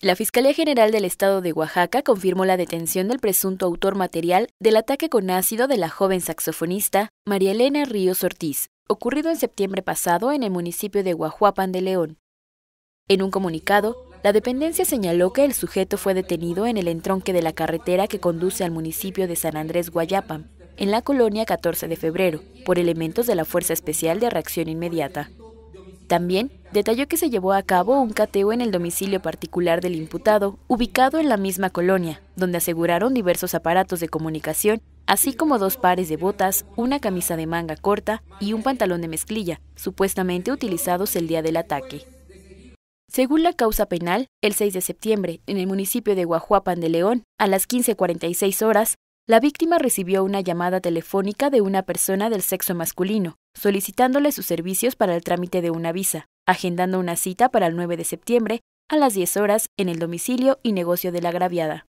La Fiscalía General del Estado de Oaxaca confirmó la detención del presunto autor material del ataque con ácido de la joven saxofonista María Elena Ríos Ortiz, ocurrido en septiembre pasado en el municipio de Guajuapan de León. En un comunicado, la dependencia señaló que el sujeto fue detenido en el entronque de la carretera que conduce al municipio de San Andrés Guayapan, en la colonia 14 de febrero, por elementos de la Fuerza Especial de Reacción Inmediata. También detalló que se llevó a cabo un cateo en el domicilio particular del imputado, ubicado en la misma colonia, donde aseguraron diversos aparatos de comunicación, así como dos pares de botas, una camisa de manga corta y un pantalón de mezclilla, supuestamente utilizados el día del ataque. Según la causa penal, el 6 de septiembre, en el municipio de Guajuapan de León, a las 15.46 horas, la víctima recibió una llamada telefónica de una persona del sexo masculino, solicitándole sus servicios para el trámite de una visa agendando una cita para el 9 de septiembre a las 10 horas en el domicilio y negocio de la agraviada.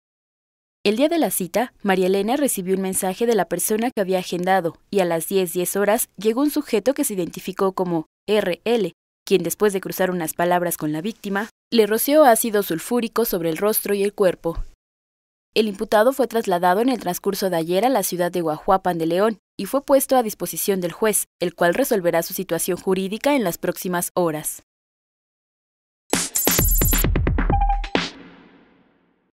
El día de la cita, María Elena recibió un mensaje de la persona que había agendado y a las 10 10 horas llegó un sujeto que se identificó como RL, quien después de cruzar unas palabras con la víctima, le roció ácido sulfúrico sobre el rostro y el cuerpo, el imputado fue trasladado en el transcurso de ayer a la ciudad de Guajuapan de León y fue puesto a disposición del juez, el cual resolverá su situación jurídica en las próximas horas.